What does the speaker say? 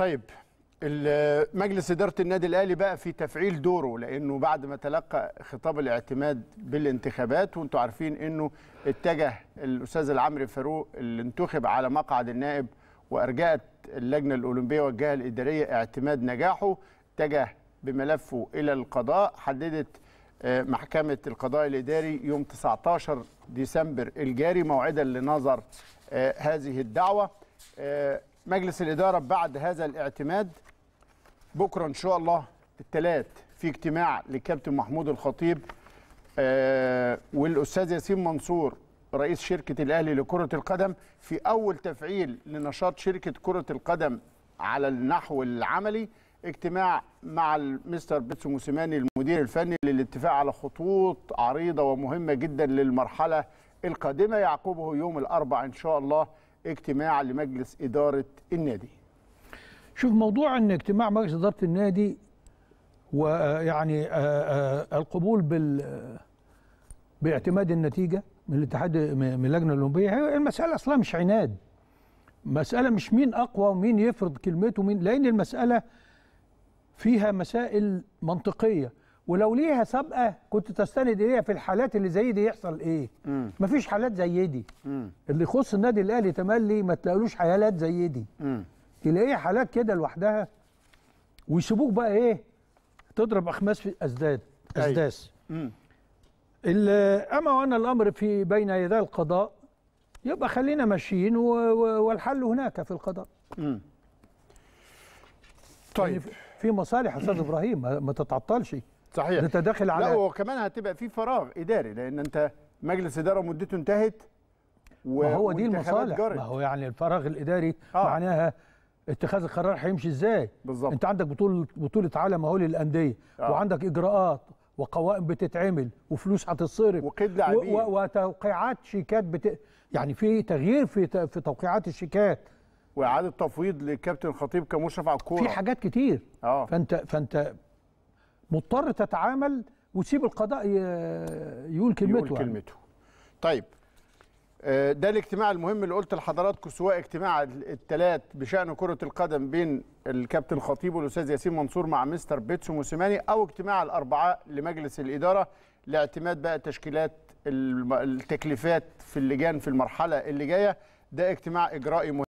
طيب مجلس اداره النادي الاهلي بقى في تفعيل دوره لانه بعد ما تلقى خطاب الاعتماد بالانتخابات وانتم عارفين انه اتجه الاستاذ العمري فاروق اللي انتخب على مقعد النائب وارجات اللجنه الاولمبيه والجهه الاداريه اعتماد نجاحه اتجه بملفه الى القضاء حددت آه، محكمه القضاء الاداري يوم 19 ديسمبر الجاري موعدا لنظر آه، هذه الدعوه آه، مجلس الإدارة بعد هذا الاعتماد بكرة إن شاء الله الثلاث في اجتماع للكابتن محمود الخطيب آه، والأستاذ ياسين منصور رئيس شركة الأهلي لكرة القدم في أول تفعيل لنشاط شركة كرة القدم على النحو العملي اجتماع مع المستر بيتسو موسيماني المدير الفني للاتفاق على خطوط عريضة ومهمة جدا للمرحلة القادمة يعقبه يوم الأربع إن شاء الله اجتماع لمجلس إدارة النادي شوف موضوع أن اجتماع مجلس إدارة النادي ويعني آه، آه، آه، القبول بال باعتماد النتيجة من الاتحاد من اللجنة الأولمبية المسألة أصلا مش عناد مسألة مش مين أقوى ومين يفرض كلمته مين لأن المسألة فيها مسائل منطقية ولو ليها سابقه كنت تستند اليها في الحالات اللي زي دي يحصل ايه مم. مفيش حالات زي دي مم. اللي يخص النادي الاهلي تملي ما تلاقيلوش حالات زي دي مم. تلاقيها حالات كده لوحدها ويسيبوك بقى ايه تضرب اخماس في ازداد أيوه. اسداس اما وان الامر في بين يدي القضاء يبقى خلينا ماشيين والحل هناك في القضاء مم. يعني طيب في مصالح استاذ ابراهيم ما تتعطلش صحيح انت داخل على لا وكمان هتبقى في فراغ اداري لان انت مجلس اداره مدته انتهت و... ما هو دي المصالح جارد. ما هو يعني الفراغ الاداري آه. معناها اتخاذ القرار هيمشي ازاي بالظبط انت عندك بطوله بطوله عالم اهو للانديه آه. وعندك اجراءات وقوائم بتتعمل وفلوس هتتصرف وقيد لاعبين وتوقيعات شيكات بت... يعني في تغيير في ت... في توقيعات الشيكات واعاده تفويض للكابتن خطيب كمشرف على الكوره في حاجات كتير آه. فانت فانت مضطر تتعامل وتسيب القضاء يقول كلمته يقول يعني. كلمته طيب آه، ده الاجتماع المهم اللي قلت لحضراتكم سواء اجتماع الثلاث بشان كره القدم بين الكابتن خطيب والاستاذ ياسين منصور مع مستر بيتسو موسيماني او اجتماع الاربعاء لمجلس الاداره لاعتماد بقى تشكيلات التكليفات في اللجان في المرحله اللي جايه ده اجتماع اجرائي مهم